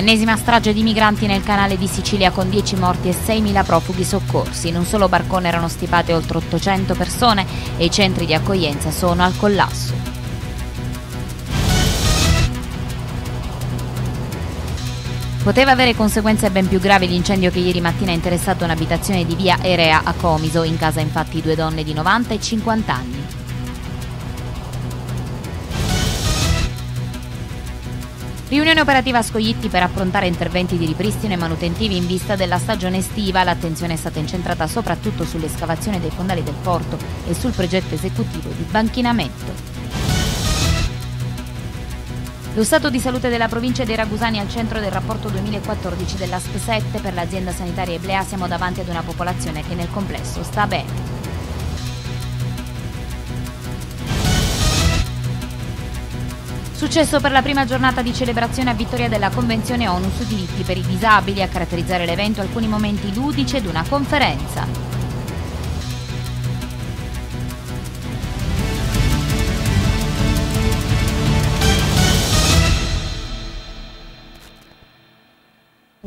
Ennesima strage di migranti nel canale di Sicilia con 10 morti e 6.000 profughi soccorsi. In un solo barcone erano stipate oltre 800 persone e i centri di accoglienza sono al collasso. Poteva avere conseguenze ben più gravi l'incendio che ieri mattina ha interessato un'abitazione di via Erea a Comiso, in casa infatti due donne di 90 e 50 anni. Riunione operativa a Scoglitti per approntare interventi di ripristino e manutentivi in vista della stagione estiva. L'attenzione è stata incentrata soprattutto sull'escavazione dei fondali del porto e sul progetto esecutivo di banchinamento. Lo stato di salute della provincia dei Ragusani al centro del rapporto 2014 dell'ASP 7 per l'azienda sanitaria Eblea siamo davanti ad una popolazione che nel complesso sta bene. Successo per la prima giornata di celebrazione a Vittoria della Convenzione ONU sui diritti per i disabili, a caratterizzare l'evento alcuni momenti ludici ed una conferenza.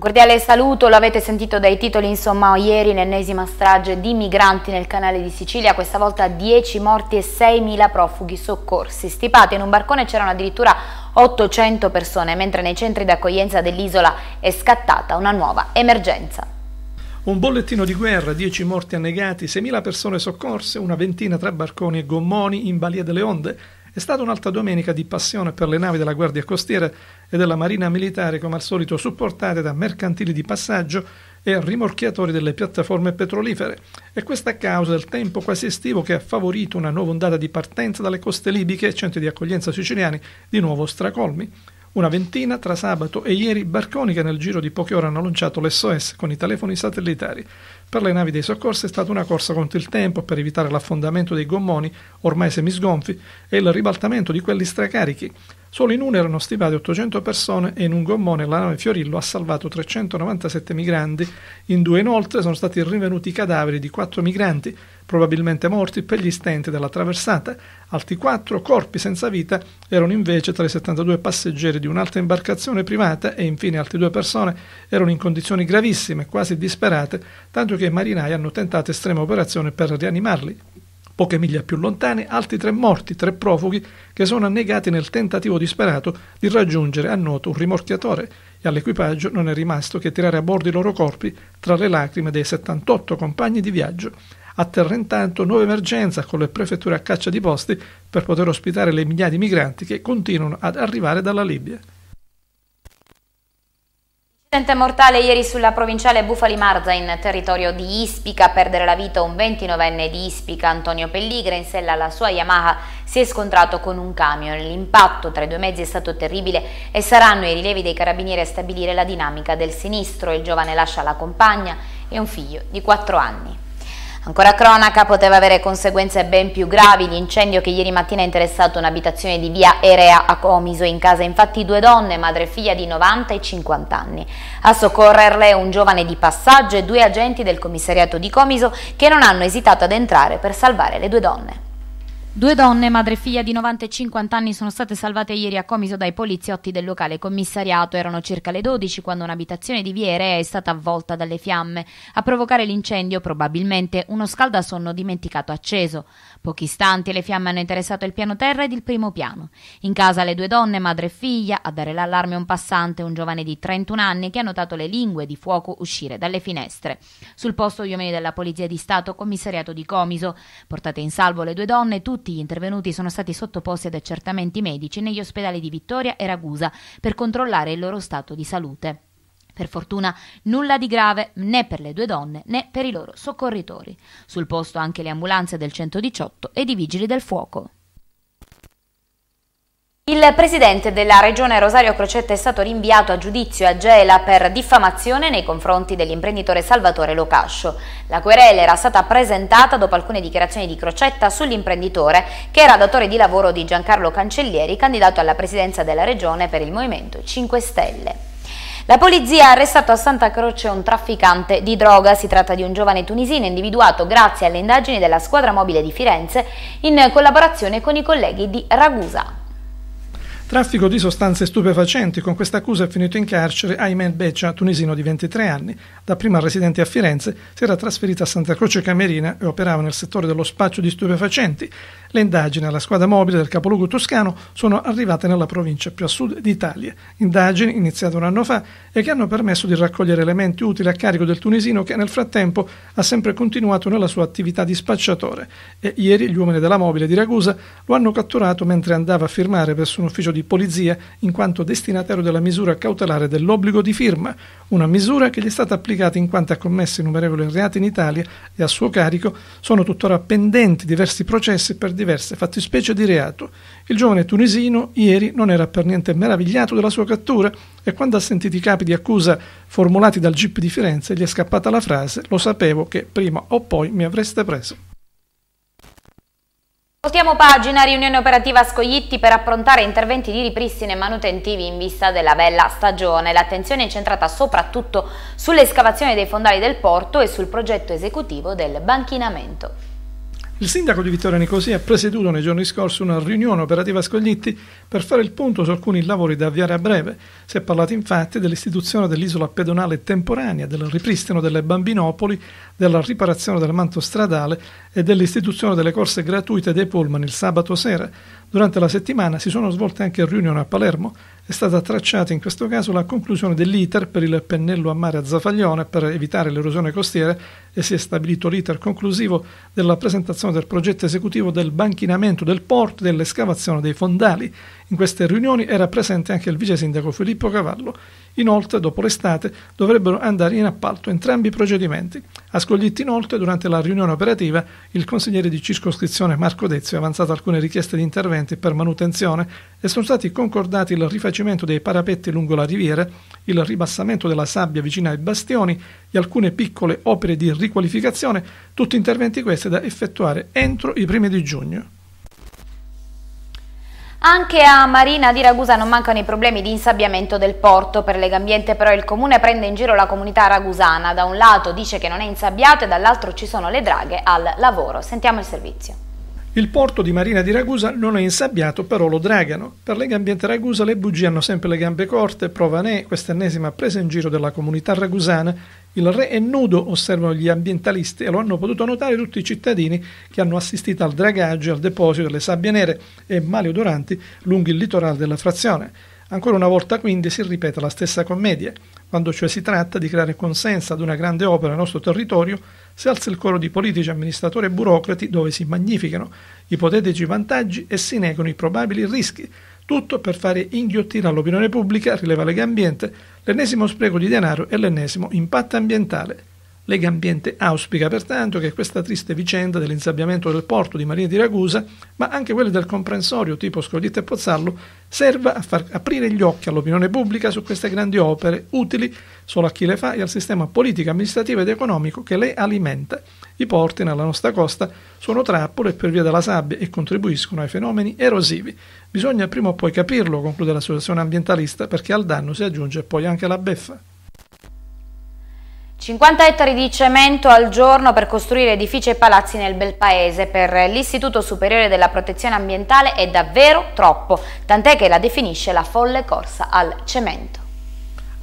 Cordiale saluto, lo avete sentito dai titoli, insomma ieri l'ennesima strage di migranti nel canale di Sicilia, questa volta 10 morti e 6.000 profughi soccorsi. Stipati in un barcone c'erano addirittura 800 persone, mentre nei centri d'accoglienza dell'isola è scattata una nuova emergenza. Un bollettino di guerra, 10 morti annegati, 6.000 persone soccorse, una ventina tra barconi e gommoni in balia delle onde. È stata un'altra domenica di passione per le navi della Guardia Costiera e della Marina Militare, come al solito supportate da mercantili di passaggio e rimorchiatori delle piattaforme petrolifere, e questa a causa del tempo quasi estivo che ha favorito una nuova ondata di partenza dalle coste libiche e centri di accoglienza siciliani, di nuovo stracolmi. Una ventina tra sabato e ieri barconi che nel giro di poche ore hanno lanciato l'SOS con i telefoni satellitari. Per le navi dei soccorsi è stata una corsa contro il tempo per evitare l'affondamento dei gommoni ormai semisgonfi e il ribaltamento di quelli stracarichi. Solo in uno erano stivate 800 persone e in un gommone la nave Fiorillo ha salvato 397 migranti. In due inoltre sono stati rinvenuti i cadaveri di quattro migranti probabilmente morti per gli stenti della traversata. Altri quattro corpi senza vita erano invece tra i 72 passeggeri di un'altra imbarcazione privata e infine altre due persone erano in condizioni gravissime, quasi disperate, tanto che i marinai hanno tentato estrema operazione per rianimarli. Poche miglia più lontane, altri tre morti, tre profughi, che sono annegati nel tentativo disperato di raggiungere a nuoto un rimorchiatore e all'equipaggio non è rimasto che tirare a bordo i loro corpi tra le lacrime dei 78 compagni di viaggio a terra intanto nuova emergenza con le prefetture a caccia di posti per poter ospitare le migliaia di migranti che continuano ad arrivare dalla Libia. Incidente mortale ieri sulla provinciale Bufali Marza in territorio di Ispica, a perdere la vita un 29enne di Ispica, Antonio Pelligra, in sella alla sua Yamaha si è scontrato con un camion. L'impatto tra i due mezzi è stato terribile e saranno i rilievi dei carabinieri a stabilire la dinamica del sinistro. Il giovane lascia la compagna e un figlio di 4 anni. Ancora cronaca, poteva avere conseguenze ben più gravi l'incendio che ieri mattina ha interessato un'abitazione di via Erea a Comiso, in casa infatti due donne, madre e figlia di 90 e 50 anni. A soccorrerle un giovane di passaggio e due agenti del commissariato di Comiso che non hanno esitato ad entrare per salvare le due donne. Due donne, madre e figlia di 90 e 50 anni, sono state salvate ieri a Comiso dai poliziotti del locale commissariato. Erano circa le 12 quando un'abitazione di Viere è stata avvolta dalle fiamme. A provocare l'incendio, probabilmente, uno scaldasonno dimenticato acceso. Pochi istanti le fiamme hanno interessato il piano terra ed il primo piano. In casa le due donne, madre e figlia, a dare l'allarme un passante, un giovane di 31 anni, che ha notato le lingue di fuoco uscire dalle finestre. Sul posto gli uomini della Polizia di Stato, commissariato di Comiso. Portate in salvo le due donne, tutte tutti gli intervenuti sono stati sottoposti ad accertamenti medici negli ospedali di Vittoria e Ragusa per controllare il loro stato di salute. Per fortuna nulla di grave né per le due donne né per i loro soccorritori. Sul posto anche le ambulanze del 118 ed i vigili del fuoco. Il presidente della regione Rosario Crocetta è stato rinviato a giudizio a Gela per diffamazione nei confronti dell'imprenditore Salvatore Locascio. La querela era stata presentata dopo alcune dichiarazioni di Crocetta sull'imprenditore che era datore di lavoro di Giancarlo Cancellieri, candidato alla presidenza della regione per il Movimento 5 Stelle. La polizia ha arrestato a Santa Croce un trafficante di droga, si tratta di un giovane tunisino individuato grazie alle indagini della squadra mobile di Firenze in collaborazione con i colleghi di Ragusa. Traffico di sostanze stupefacenti, con questa accusa è finito in carcere Ahmed Beccia, tunisino di 23 anni, dapprima residente a Firenze, si era trasferito a Santa Croce Camerina e operava nel settore dello spaccio di stupefacenti. Le indagini alla squadra mobile del capoluogo toscano sono arrivate nella provincia più a sud d'Italia, indagini iniziate un anno fa e che hanno permesso di raccogliere elementi utili a carico del tunisino che nel frattempo ha sempre continuato nella sua attività di spacciatore e ieri gli uomini della mobile di Ragusa lo hanno catturato mentre andava a firmare presso un ufficio di polizia in quanto destinatario della misura cautelare dell'obbligo di firma, una misura che gli è stata applicata in quanto ha commesso innumerevoli reati in Italia e a suo carico sono tuttora pendenti diversi processi per diverse fattispecie di reato. Il giovane tunisino ieri non era per niente meravigliato della sua cattura e quando ha sentito i capi di accusa formulati dal GIP di Firenze gli è scappata la frase lo sapevo che prima o poi mi avreste preso. Voltiamo pagina, riunione operativa Scoglitti per approntare interventi di ripristino e manutentivi in vista della bella stagione. L'attenzione è incentrata soprattutto sull'escavazione dei fondali del porto e sul progetto esecutivo del banchinamento. Il sindaco di Vittoria Nicosia ha presieduto nei giorni scorsi una riunione operativa a Scoglitti per fare il punto su alcuni lavori da avviare a breve. Si è parlato infatti dell'istituzione dell'isola pedonale temporanea, del ripristino delle bambinopoli, della riparazione del manto stradale e dell'istituzione delle corse gratuite dei pullman il sabato sera. Durante la settimana si sono svolte anche riunioni a Palermo, è stata tracciata in questo caso la conclusione dell'iter per il pennello a mare a Zafaglione per evitare l'erosione costiera e si è stabilito l'iter conclusivo della presentazione del progetto esecutivo del banchinamento del porto e dell'escavazione dei fondali. In queste riunioni era presente anche il vice sindaco Filippo Cavallo. Inoltre, dopo l'estate, dovrebbero andare in appalto entrambi i procedimenti. A inoltre, durante la riunione operativa, il consigliere di circoscrizione Marco Dezio ha avanzato alcune richieste di interventi per manutenzione e sono stati concordati il rifacimento dei parapetti lungo la riviera, il ribassamento della sabbia vicino ai bastioni e alcune piccole opere di riqualificazione, tutti interventi questi da effettuare entro i primi di giugno. Anche a Marina di Ragusa non mancano i problemi di insabbiamento del porto. Per Legambiente però il comune prende in giro la comunità ragusana. Da un lato dice che non è insabbiato e dall'altro ci sono le draghe al lavoro. Sentiamo il servizio. Il porto di Marina di Ragusa non è insabbiato, però lo dragano. Per Legambiente Ragusa le bugie hanno sempre le gambe corte, prova ne quest'ennesima presa in giro della comunità ragusana il re è nudo, osservano gli ambientalisti e lo hanno potuto notare tutti i cittadini che hanno assistito al dragaggio e al deposito delle sabbie nere e maleodoranti lungo il litorale della frazione. Ancora una volta quindi si ripete la stessa commedia. Quando cioè si tratta di creare consenso ad una grande opera nel nostro territorio, si alza il coro di politici, amministratori e burocrati dove si magnificano ipotetici vantaggi e si negano i probabili rischi. Tutto per fare inghiottire all'opinione pubblica, rileva Lega Ambiente, l'ennesimo spreco di denaro e l'ennesimo impatto ambientale. Lega Ambiente auspica pertanto che questa triste vicenda dell'insabbiamento del porto di Marina di Ragusa, ma anche quelle del comprensorio tipo Scoglietta e Pozzallo, serva a far aprire gli occhi all'opinione pubblica su queste grandi opere, utili solo a chi le fa e al sistema politico, amministrativo ed economico che le alimenta. I porti nella nostra costa sono trappole per via della sabbia e contribuiscono ai fenomeni erosivi. Bisogna prima o poi capirlo, conclude l'associazione ambientalista, perché al danno si aggiunge poi anche la beffa. 50 ettari di cemento al giorno per costruire edifici e palazzi nel bel paese. per l'Istituto Superiore della Protezione Ambientale è davvero troppo, tant'è che la definisce la folle corsa al cemento.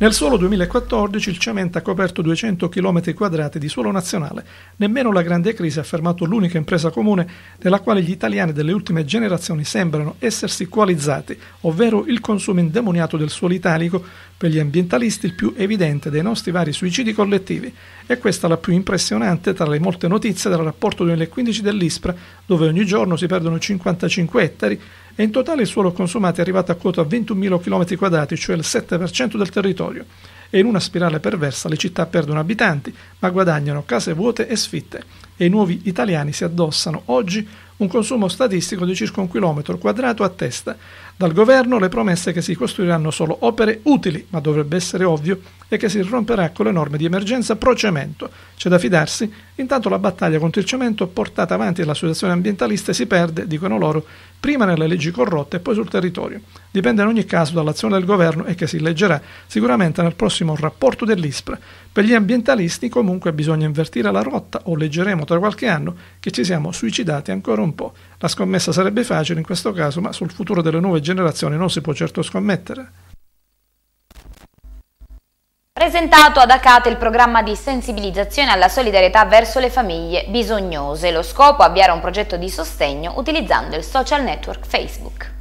Nel solo 2014 il cemento ha coperto 200 km quadrati di suolo nazionale. Nemmeno la grande crisi ha fermato l'unica impresa comune nella quale gli italiani delle ultime generazioni sembrano essersi coalizzati, ovvero il consumo indemoniato del suolo italico, per gli ambientalisti il più evidente dei nostri vari suicidi collettivi e questa la più impressionante tra le molte notizie del rapporto 2015 dell'ISPRA, dove ogni giorno si perdono 55 ettari e in totale il suolo consumato è arrivato a quota 21.000 km2, cioè il 7% del territorio. E in una spirale perversa le città perdono abitanti, ma guadagnano case vuote e sfitte. E i nuovi italiani si addossano oggi un consumo statistico di circa un chilometro quadrato a testa, dal governo le promesse che si costruiranno solo opere utili, ma dovrebbe essere ovvio, e che si romperà con le norme di emergenza pro cemento. C'è da fidarsi, intanto la battaglia contro il cemento portata avanti dall'associazione ambientalista si perde, dicono loro, prima nelle leggi corrotte e poi sul territorio. Dipende in ogni caso dall'azione del governo e che si leggerà sicuramente nel prossimo rapporto dell'ISPRA. Per gli ambientalisti comunque bisogna invertire la rotta o leggeremo tra qualche anno che ci siamo suicidati ancora un po'. La scommessa sarebbe facile in questo caso, ma sul futuro delle nuove generazioni generazione non si può certo scommettere. Presentato ad Acate il programma di sensibilizzazione alla solidarietà verso le famiglie bisognose. Lo scopo è avviare un progetto di sostegno utilizzando il social network Facebook.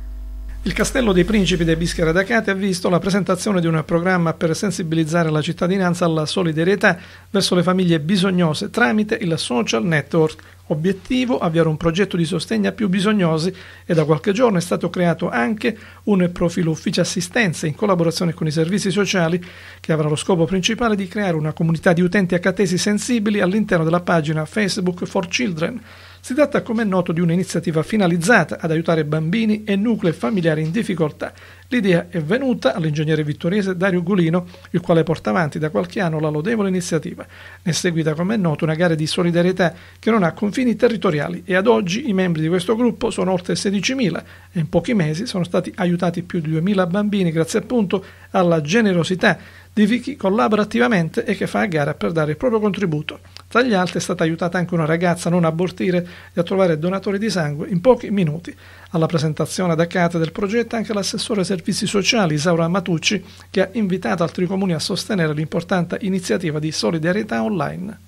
Il Castello dei Principi dei Bischera d'Acate ha visto la presentazione di un programma per sensibilizzare la cittadinanza alla solidarietà verso le famiglie bisognose tramite il social network Obiettivo avviare un progetto di sostegno a più bisognosi e da qualche giorno è stato creato anche un profilo ufficio assistenza in collaborazione con i servizi sociali che avrà lo scopo principale di creare una comunità di utenti a sensibili all'interno della pagina Facebook for Children si tratta, come è noto, di un'iniziativa finalizzata ad aiutare bambini e nuclei familiari in difficoltà. L'idea è venuta all'ingegnere vittoriese Dario Gulino, il quale porta avanti da qualche anno la lodevole iniziativa. Ne è seguita, come è noto, una gara di solidarietà che non ha confini territoriali e ad oggi i membri di questo gruppo sono oltre 16.000 e in pochi mesi sono stati aiutati più di 2.000 bambini grazie appunto alla generosità di chi collabora attivamente e che fa a gara per dare il proprio contributo. Tra gli altri è stata aiutata anche una ragazza a non abortire e a trovare donatori di sangue in pochi minuti. Alla presentazione da Acate del progetto anche l'assessore ai servizi sociali Isaura Matucci che ha invitato altri comuni a sostenere l'importante iniziativa di solidarietà online.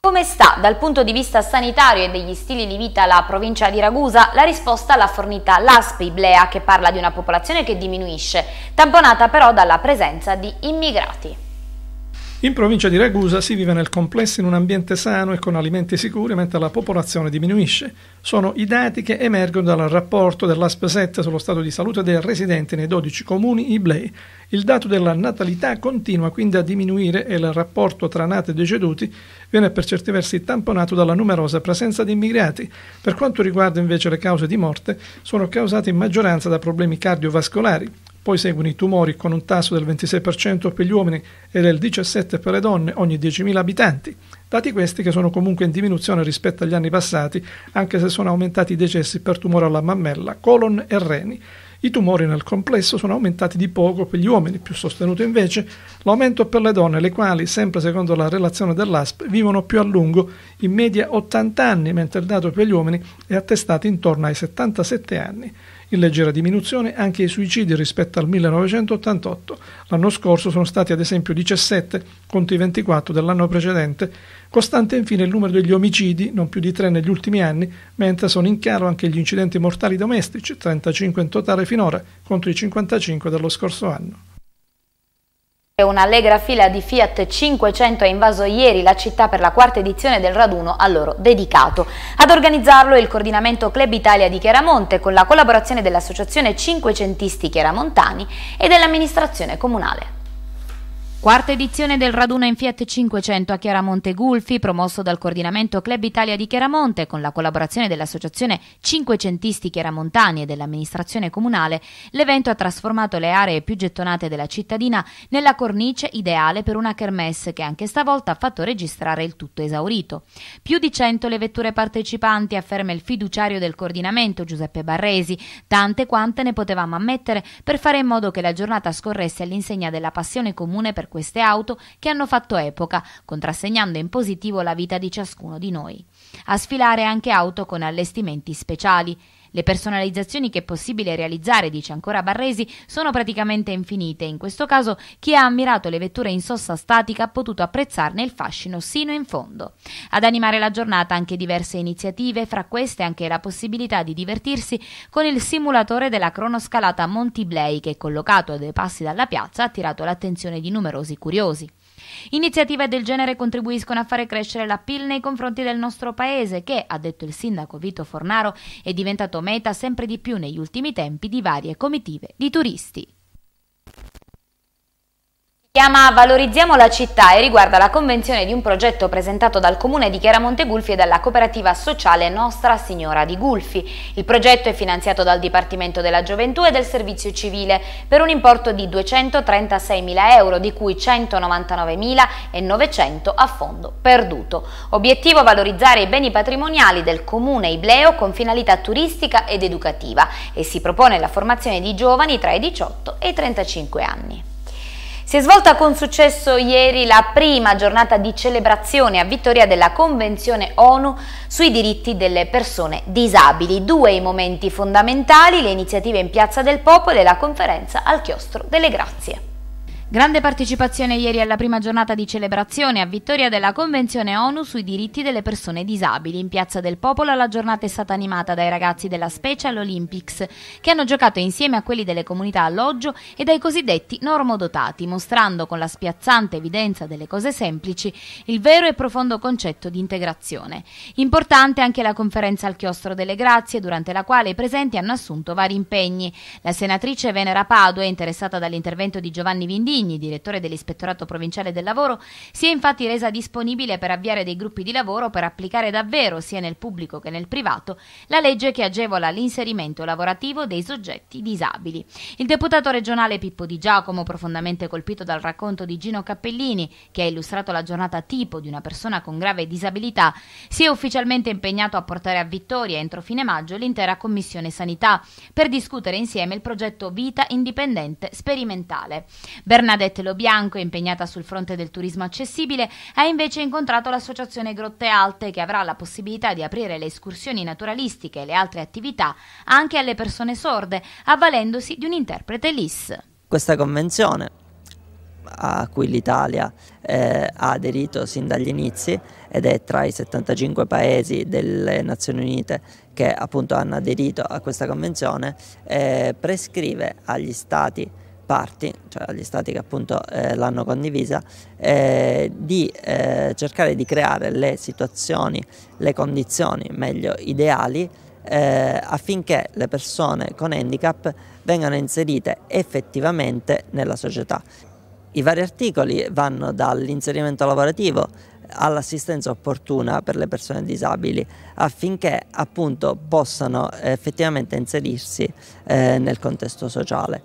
Come sta dal punto di vista sanitario e degli stili di vita la provincia di Ragusa? La risposta l'ha fornita l'ASPI Blea che parla di una popolazione che diminuisce, tamponata però dalla presenza di immigrati. In provincia di Ragusa si vive nel complesso in un ambiente sano e con alimenti sicuri mentre la popolazione diminuisce. Sono i dati che emergono dal rapporto dell'ASP7 sullo stato di salute dei residenti nei 12 comuni Iblei. Il dato della natalità continua quindi a diminuire e il rapporto tra nati e deceduti viene per certi versi tamponato dalla numerosa presenza di immigrati. Per quanto riguarda invece le cause di morte, sono causate in maggioranza da problemi cardiovascolari. Poi seguono i tumori con un tasso del 26% per gli uomini e del 17% per le donne ogni 10.000 abitanti. Dati questi che sono comunque in diminuzione rispetto agli anni passati, anche se sono aumentati i decessi per tumore alla mammella, colon e reni. I tumori nel complesso sono aumentati di poco per gli uomini, più sostenuto invece l'aumento per le donne, le quali, sempre secondo la relazione dell'ASP, vivono più a lungo, in media 80 anni, mentre il dato per gli uomini è attestato intorno ai 77 anni in leggera diminuzione anche i suicidi rispetto al 1988. L'anno scorso sono stati ad esempio 17 contro i 24 dell'anno precedente. Costante infine il numero degli omicidi, non più di 3 negli ultimi anni, mentre sono in chiaro anche gli incidenti mortali domestici, 35 in totale finora contro i 55 dello scorso anno. Un'allegra fila di Fiat 500 ha invaso ieri la città per la quarta edizione del raduno a loro dedicato. Ad organizzarlo è il coordinamento Club Italia di Chiaramonte con la collaborazione dell'Associazione Cinquecentisti Chiaramontani e dell'amministrazione comunale. Quarta edizione del raduno in Fiat 500 a Chiaramonte Gulfi, promosso dal coordinamento Club Italia di Chiaramonte con la collaborazione dell'associazione Cinquecentisti Chiaramontani e dell'amministrazione comunale, l'evento ha trasformato le aree più gettonate della cittadina nella cornice ideale per una kermesse che anche stavolta ha fatto registrare il tutto esaurito. Più di 100 le vetture partecipanti, afferma il fiduciario del coordinamento Giuseppe Barresi, tante quante ne potevamo ammettere per fare in modo che la giornata scorresse all'insegna della passione comune per queste auto che hanno fatto epoca, contrassegnando in positivo la vita di ciascuno di noi. A sfilare anche auto con allestimenti speciali. Le personalizzazioni che è possibile realizzare, dice ancora Barresi, sono praticamente infinite. In questo caso chi ha ammirato le vetture in sosta statica ha potuto apprezzarne il fascino sino in fondo. Ad animare la giornata anche diverse iniziative, fra queste anche la possibilità di divertirsi con il simulatore della cronoscalata Montiblei che collocato a due passi dalla piazza ha attirato l'attenzione di numerosi curiosi. Iniziative del genere contribuiscono a fare crescere la PIL nei confronti del nostro paese che, ha detto il sindaco Vito Fornaro, è diventato meta sempre di più negli ultimi tempi di varie comitive di turisti chiama Valorizziamo la città e riguarda la convenzione di un progetto presentato dal Comune di Chiaramonte Gulfi e dalla cooperativa sociale Nostra Signora di Gulfi. Il progetto è finanziato dal Dipartimento della Gioventù e del Servizio Civile per un importo di 236.000 euro, di cui 199.900 a fondo perduto. Obiettivo valorizzare i beni patrimoniali del Comune Ibleo con finalità turistica ed educativa e si propone la formazione di giovani tra i 18 e i 35 anni. Si è svolta con successo ieri la prima giornata di celebrazione a Vittoria della Convenzione ONU sui diritti delle persone disabili. Due i momenti fondamentali, le iniziative in Piazza del Popolo e la conferenza al Chiostro delle Grazie. Grande partecipazione ieri alla prima giornata di celebrazione a vittoria della Convenzione ONU sui diritti delle persone disabili. In Piazza del Popolo la giornata è stata animata dai ragazzi della Special Olympics che hanno giocato insieme a quelli delle comunità alloggio e dai cosiddetti normodotati, mostrando con la spiazzante evidenza delle cose semplici il vero e profondo concetto di integrazione. Importante anche la conferenza al chiostro delle Grazie, durante la quale i presenti hanno assunto vari impegni. La senatrice Venera Padua, interessata dall'intervento di Giovanni Vindini, Martigni, direttore dell'Ispettorato Provinciale del Lavoro, si è infatti resa disponibile per avviare dei gruppi di lavoro per applicare davvero, sia nel pubblico che nel privato, la legge che agevola l'inserimento lavorativo dei soggetti disabili. Il deputato regionale Pippo Di Giacomo, profondamente colpito dal racconto di Gino Cappellini, che ha illustrato la giornata tipo di una persona con grave disabilità, si è ufficialmente impegnato a portare a vittoria entro fine maggio l'intera Commissione Sanità per discutere insieme il progetto Vita Indipendente Sperimentale. Bernardo Bernadette Lobianco, impegnata sul fronte del turismo accessibile, ha invece incontrato l'associazione Grotte Alte che avrà la possibilità di aprire le escursioni naturalistiche e le altre attività anche alle persone sorde, avvalendosi di un interprete LIS. Questa convenzione a cui l'Italia eh, ha aderito sin dagli inizi ed è tra i 75 paesi delle Nazioni Unite che appunto hanno aderito a questa convenzione, eh, prescrive agli stati parti, cioè agli stati che appunto eh, l'hanno condivisa, eh, di eh, cercare di creare le situazioni, le condizioni meglio ideali eh, affinché le persone con handicap vengano inserite effettivamente nella società. I vari articoli vanno dall'inserimento lavorativo all'assistenza opportuna per le persone disabili affinché appunto possano effettivamente inserirsi eh, nel contesto sociale.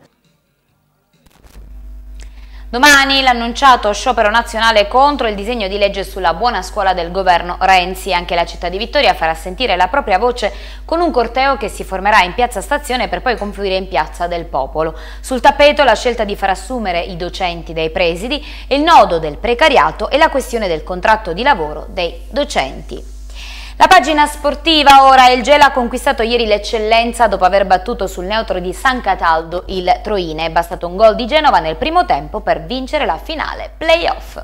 Domani l'annunciato sciopero nazionale contro il disegno di legge sulla buona scuola del governo Renzi. Anche la città di Vittoria farà sentire la propria voce con un corteo che si formerà in piazza Stazione per poi confluire in piazza del Popolo. Sul tappeto la scelta di far assumere i docenti dai presidi, il nodo del precariato e la questione del contratto di lavoro dei docenti. La pagina sportiva ora, il Gela ha conquistato ieri l'eccellenza dopo aver battuto sul neutro di San Cataldo il Troine. È bastato un gol di Genova nel primo tempo per vincere la finale playoff.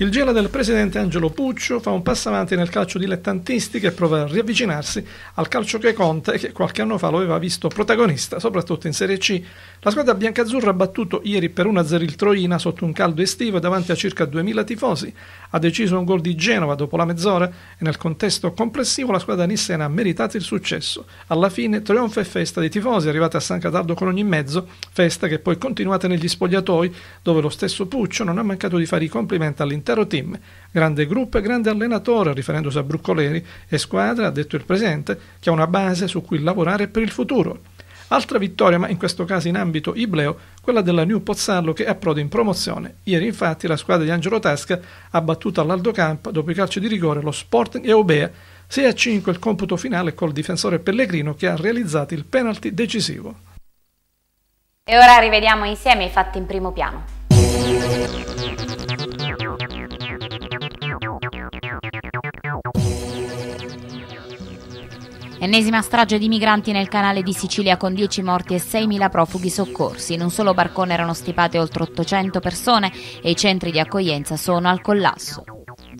Il Gela del presidente Angelo Puccio fa un passo avanti nel calcio dilettantistico e prova a riavvicinarsi al calcio che conta e che qualche anno fa lo aveva visto protagonista, soprattutto in Serie C. La squadra biancazzurra ha battuto ieri per 1-0 il Troina sotto un caldo estivo davanti a circa 2000 tifosi. Ha deciso un gol di Genova dopo la mezz'ora e nel contesto complessivo la squadra nissena ha meritato il successo. Alla fine trionfo e festa dei tifosi arrivati a San Catardo con ogni mezzo, festa che poi continuata negli spogliatoi dove lo stesso Puccio non ha mancato di fare i complimenti all'interno l'intero team. Grande gruppo e grande allenatore, riferendosi a Bruccoleri e squadra, ha detto il presente, che ha una base su cui lavorare per il futuro. Altra vittoria, ma in questo caso in ambito ibleo, quella della New Pozzallo che approda in promozione. Ieri infatti la squadra di Angelo Tasca ha battuto all'Aldo Camp dopo i calci di rigore lo Sporting e Obea 6 a 5 il computo finale col difensore Pellegrino che ha realizzato il penalty decisivo. E ora rivediamo insieme i fatti in primo piano. Ennesima strage di migranti nel canale di Sicilia con 10 morti e 6.000 profughi soccorsi. In un solo barcone erano stipate oltre 800 persone e i centri di accoglienza sono al collasso.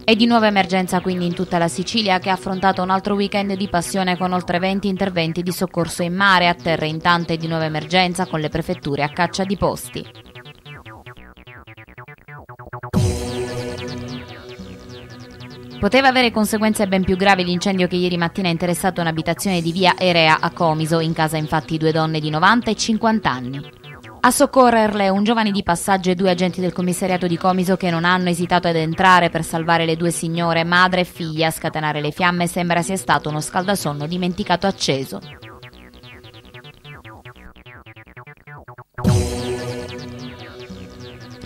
E di nuova emergenza quindi in tutta la Sicilia che ha affrontato un altro weekend di passione con oltre 20 interventi di soccorso in mare, a terra in tante di nuova emergenza con le prefetture a caccia di posti. Poteva avere conseguenze ben più gravi l'incendio che ieri mattina ha interessato un'abitazione di via Erea a Comiso, in casa infatti due donne di 90 e 50 anni. A soccorrerle un giovane di passaggio e due agenti del commissariato di Comiso che non hanno esitato ad entrare per salvare le due signore, madre e figlia. A scatenare le fiamme sembra sia stato uno scaldasonno dimenticato acceso.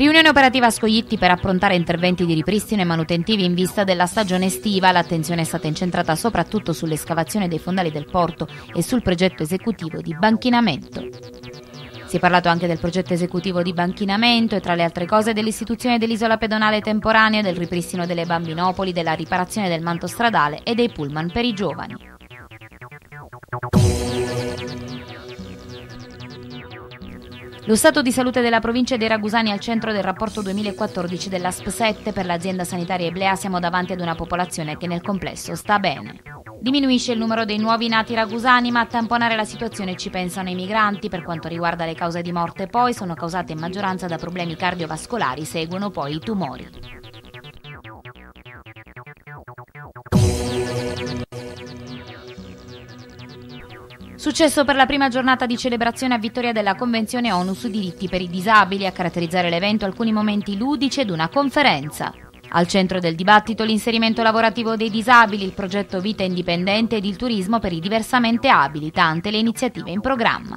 Riunione operativa a Scoglitti per approntare interventi di ripristino e manutentivi in vista della stagione estiva. L'attenzione è stata incentrata soprattutto sull'escavazione dei fondali del porto e sul progetto esecutivo di banchinamento. Si è parlato anche del progetto esecutivo di banchinamento e tra le altre cose dell'istituzione dell'isola pedonale temporanea, del ripristino delle bambinopoli, della riparazione del manto stradale e dei pullman per i giovani. Lo stato di salute della provincia dei Ragusani al centro del rapporto 2014 dell'ASP 7 per l'azienda sanitaria Eblea siamo davanti ad una popolazione che nel complesso sta bene. Diminuisce il numero dei nuovi nati ragusani, ma a tamponare la situazione ci pensano i migranti. Per quanto riguarda le cause di morte, poi sono causate in maggioranza da problemi cardiovascolari, seguono poi i tumori. Successo per la prima giornata di celebrazione a Vittoria della Convenzione ONU sui diritti per i disabili, a caratterizzare l'evento alcuni momenti ludici ed una conferenza. Al centro del dibattito l'inserimento lavorativo dei disabili, il progetto Vita Indipendente ed il turismo per i diversamente abili, tante le iniziative in programma.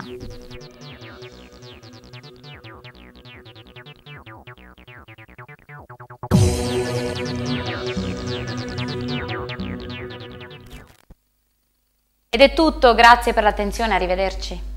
Ed è tutto, grazie per l'attenzione, arrivederci.